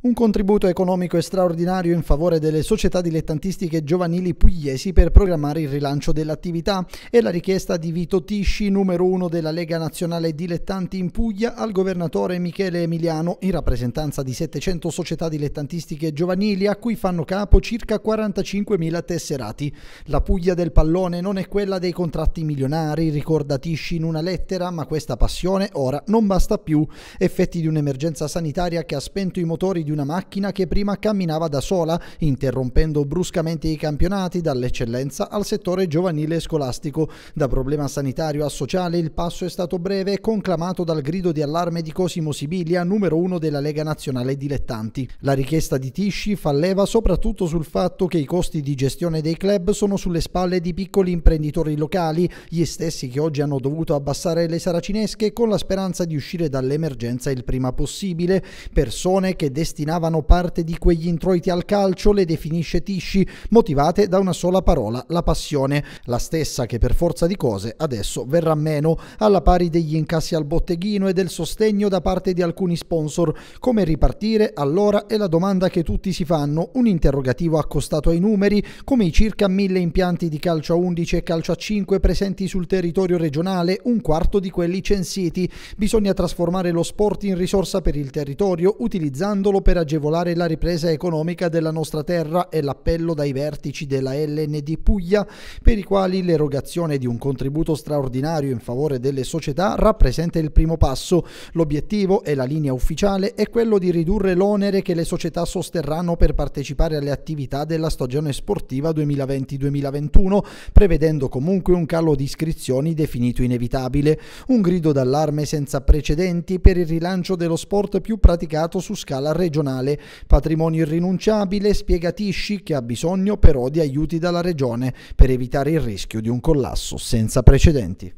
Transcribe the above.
un contributo economico straordinario in favore delle società dilettantistiche giovanili pugliesi per programmare il rilancio dell'attività e la richiesta di Vito Tisci, numero uno della Lega Nazionale Dilettanti in Puglia, al governatore Michele Emiliano in rappresentanza di 700 società dilettantistiche giovanili a cui fanno capo circa 45.000 tesserati. La Puglia del pallone non è quella dei contratti milionari, ricorda Tisci in una lettera, ma questa passione ora non basta più. Effetti di un'emergenza sanitaria che ha spento i motori di di una macchina che prima camminava da sola, interrompendo bruscamente i campionati dall'eccellenza al settore giovanile e scolastico. Da problema sanitario a sociale il passo è stato breve e conclamato dal grido di allarme di Cosimo Sibilia, numero uno della Lega Nazionale Dilettanti. La richiesta di Tisci fa leva soprattutto sul fatto che i costi di gestione dei club sono sulle spalle di piccoli imprenditori locali, gli stessi che oggi hanno dovuto abbassare le saracinesche con la speranza di uscire dall'emergenza il prima possibile, persone che destinano destinavano parte di quegli introiti al calcio le definisce Tisci, motivate da una sola parola, la passione, la stessa che per forza di cose adesso verrà meno, alla pari degli incassi al botteghino e del sostegno da parte di alcuni sponsor. Come ripartire? Allora è la domanda che tutti si fanno, un interrogativo accostato ai numeri, come i circa mille impianti di calcio a 11 e calcio a 5 presenti sul territorio regionale, un quarto di quelli censiti. Bisogna trasformare lo sport in risorsa per il territorio utilizzandolo per per agevolare la ripresa economica della nostra terra e l'appello dai vertici della LND Puglia, per i quali l'erogazione di un contributo straordinario in favore delle società rappresenta il primo passo. L'obiettivo e la linea ufficiale è quello di ridurre l'onere che le società sosterranno per partecipare alle attività della stagione sportiva 2020-2021, prevedendo comunque un calo di iscrizioni definito inevitabile. Un grido d'allarme senza precedenti per il rilancio dello sport più praticato su scala regionale regionale, patrimonio irrinunciabile, spiega Tisci che ha bisogno però di aiuti dalla regione per evitare il rischio di un collasso senza precedenti.